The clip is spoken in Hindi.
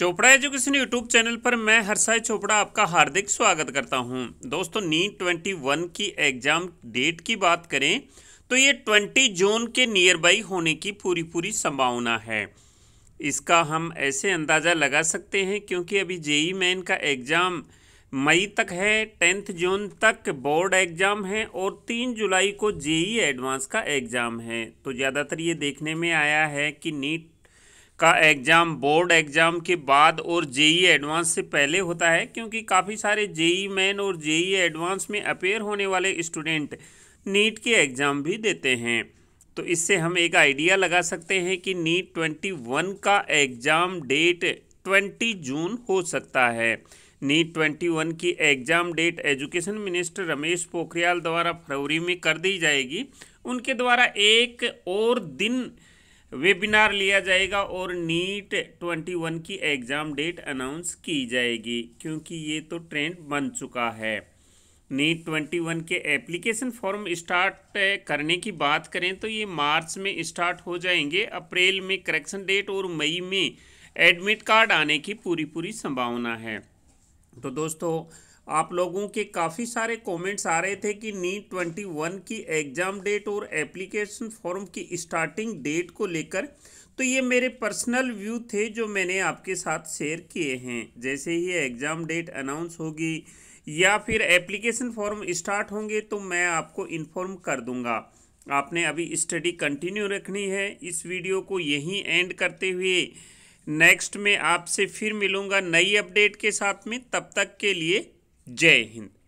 चोपड़ा एजुकेशन यूट्यूब चैनल पर मैं हर्षाई चोपड़ा आपका हार्दिक स्वागत करता हूं दोस्तों नीट ट्वेंटी वन की एग्ज़ाम डेट की बात करें तो ये ट्वेंटी जून के नियर बाई होने की पूरी पूरी संभावना है इसका हम ऐसे अंदाज़ा लगा सकते हैं क्योंकि अभी जेई मैन का एग्ज़ाम मई तक है टेंथ जून तक बोर्ड एग्ज़ाम है और तीन जुलाई को जेई एडवांस का एग्ज़ाम है तो ज़्यादातर ये देखने में आया है कि नीट का एग्ज़ाम बोर्ड एग्ज़ाम के बाद और जेई एडवांस से पहले होता है क्योंकि काफ़ी सारे जेई मैन और जेई एडवांस में अपेयर होने वाले स्टूडेंट नीट के एग्ज़ाम भी देते हैं तो इससे हम एक आइडिया लगा सकते हैं कि नीट ट्वेंटी वन का एग्ज़ाम डेट ट्वेंटी जून हो सकता है नीट ट्वेंटी वन की exam date education minister Ramesh Pokhriyal द्वारा फरवरी में कर दी जाएगी उनके द्वारा एक और दिन वेबिनार लिया जाएगा और नीट 21 की एग्ज़ाम डेट अनाउंस की जाएगी क्योंकि ये तो ट्रेंड बन चुका है नीट 21 के एप्लीकेशन फॉर्म स्टार्ट करने की बात करें तो ये मार्च में स्टार्ट हो जाएंगे अप्रैल में करेक्शन डेट और मई में एडमिट कार्ड आने की पूरी पूरी संभावना है तो दोस्तों आप लोगों के काफ़ी सारे कमेंट्स आ रहे थे कि नीट वन की एग्ज़ाम डेट और एप्लीकेशन फॉर्म की स्टार्टिंग डेट को लेकर तो ये मेरे पर्सनल व्यू थे जो मैंने आपके साथ शेयर किए हैं जैसे ही एग्ज़ाम डेट अनाउंस होगी या फिर एप्लीकेशन फॉर्म स्टार्ट होंगे तो मैं आपको इन्फॉर्म कर दूंगा आपने अभी स्टडी कंटिन्यू रखनी है इस वीडियो को यहीं एंड करते हुए नेक्स्ट में आपसे फिर मिलूंगा नई अपडेट के साथ में तब तक के लिए Jai Hind.